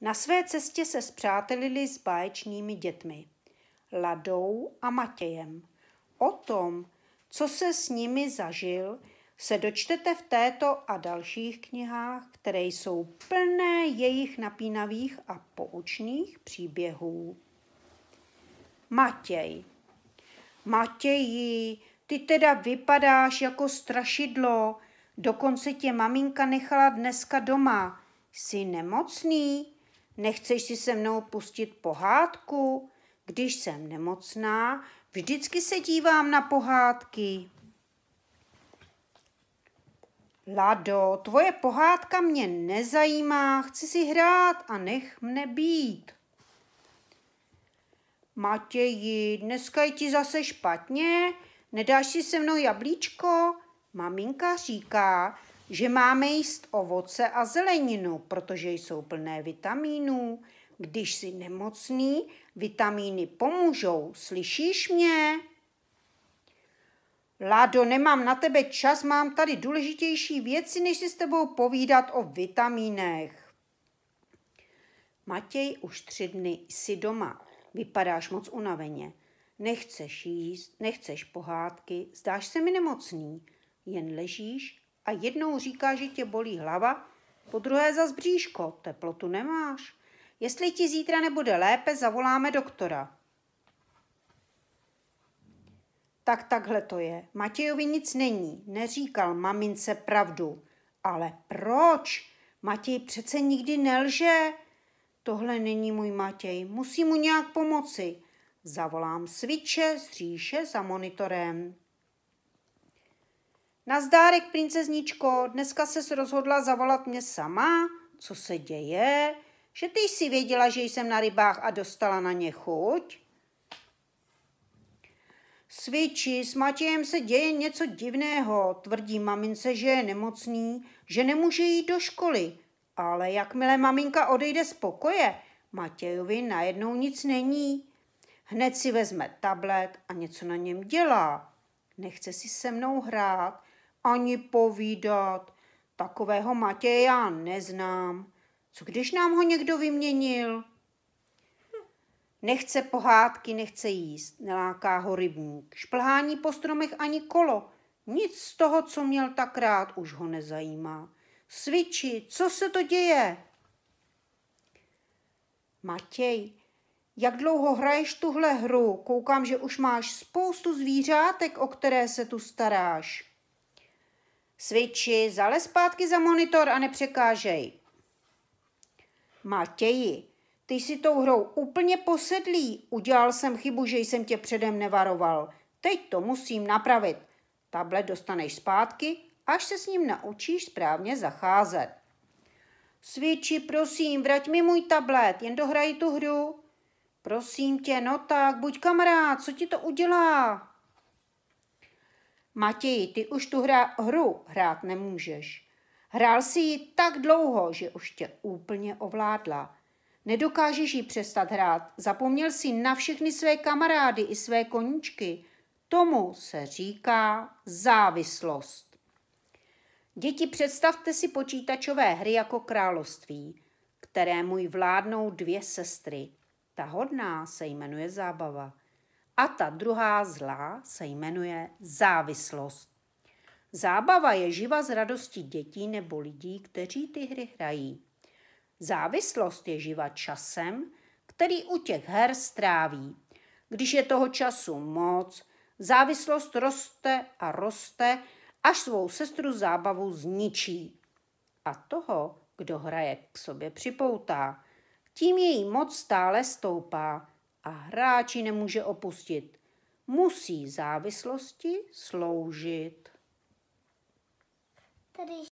Na své cestě se spřátelili s báječnými dětmi, Ladou a Matějem. O tom, co se s nimi zažil, se dočtete v této a dalších knihách, které jsou plné jejich napínavých a poučných příběhů. Matěj. Matěji, ty teda vypadáš jako strašidlo. Dokonce tě maminka nechala dneska doma. Jsi nemocný? Nechceš si se mnou pustit pohádku? Když jsem nemocná, vždycky se dívám na pohádky. Lado, tvoje pohádka mě nezajímá, chci si hrát a nech mne být. Matěji, dneska je ti zase špatně? Nedáš si se mnou jablíčko? Maminka říká, že máme jíst ovoce a zeleninu, protože jsou plné vitamínů. Když jsi nemocný, vitamíny pomůžou, slyšíš mě? Lado, nemám na tebe čas, mám tady důležitější věci, než si s tebou povídat o vitamínech. Matěj, už tři dny jsi doma. Vypadáš moc unaveně. Nechceš jíst, nechceš pohádky, zdáš se mi nemocný. Jen ležíš a jednou říká, že tě bolí hlava, po druhé za bříško, teplotu nemáš. Jestli ti zítra nebude lépe, zavoláme doktora. Tak takhle to je. Matějovi nic není. Neříkal mamince pravdu. Ale proč? Matěj přece nikdy nelže. Tohle není můj Matěj. Musím mu nějak pomoci. Zavolám sviče z říše za monitorem. Nazdárek, princezničko, dneska se rozhodla zavolat mě sama? Co se děje? Že ty jsi věděla, že jsem na rybách a dostala na ně chuť? Sviči, s Matějem se děje něco divného. Tvrdí mamince, že je nemocný, že nemůže jít do školy. Ale jakmile maminka odejde z pokoje, Matějovi najednou nic není. Hned si vezme tablet a něco na něm dělá. Nechce si se mnou hrát, ani povídat. Takového Matěje já neznám. Co když nám ho někdo vyměnil? Hm. Nechce pohádky, nechce jíst, neláká ho rybník. Šplhání po stromech ani kolo. Nic z toho, co měl tak rád, už ho nezajímá. Sviči, co se to děje? Matěj, jak dlouho hraješ tuhle hru? Koukám, že už máš spoustu zvířátek, o které se tu staráš. Cviči, zale zpátky za monitor a nepřekážej. Matěji, ty jsi tou hrou úplně posedlý. Udělal jsem chybu, že jsem tě předem nevaroval. Teď to musím napravit. Tablet dostaneš zpátky, až se s ním naučíš správně zacházet. Sviči, prosím, vrať mi můj tablet, jen dohraji tu hru. Prosím tě, no tak, buď kamarád, co ti to udělá? Matěji, ty už tu hra, hru hrát nemůžeš. Hrál si ji tak dlouho, že už tě úplně ovládla. Nedokážeš ji přestat hrát, zapomněl si na všechny své kamarády i své koníčky. Tomu se říká závislost. Děti, představte si počítačové hry jako království, kterému vládnou dvě sestry. Ta hodná se jmenuje zábava a ta druhá zlá se jmenuje závislost. Zábava je živa z radosti dětí nebo lidí, kteří ty hry hrají. Závislost je živa časem, který u těch her stráví. Když je toho času moc, závislost roste a roste, až svou sestru zábavu zničí. A toho, kdo hraje, k sobě připoutá. Tím její moc stále stoupá a hráči nemůže opustit. Musí závislosti sloužit. Tady